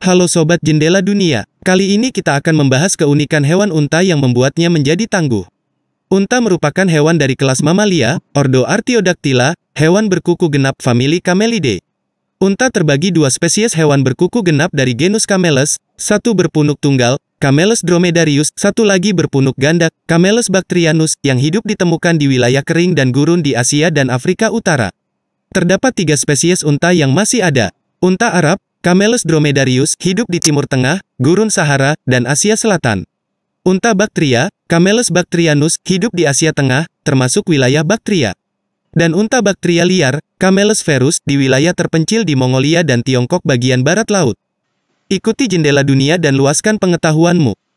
Halo Sobat Jendela Dunia, kali ini kita akan membahas keunikan hewan unta yang membuatnya menjadi tangguh. Unta merupakan hewan dari kelas mamalia, ordo Artiodactyla, hewan berkuku genap famili Camelidae. Unta terbagi dua spesies hewan berkuku genap dari genus Camelus, satu berpunuk tunggal, Camelus dromedarius, satu lagi berpunuk ganda, Camelus bactrianus, yang hidup ditemukan di wilayah kering dan gurun di Asia dan Afrika Utara. Terdapat tiga spesies unta yang masih ada, unta Arab, Camelus dromedarius hidup di Timur Tengah, Gurun Sahara, dan Asia Selatan. Unta Bactria, Camelus bactrianus, hidup di Asia Tengah, termasuk wilayah Bactria. Dan unta Bactria liar, Camelus ferus, di wilayah terpencil di Mongolia dan Tiongkok bagian barat laut. Ikuti jendela dunia dan luaskan pengetahuanmu.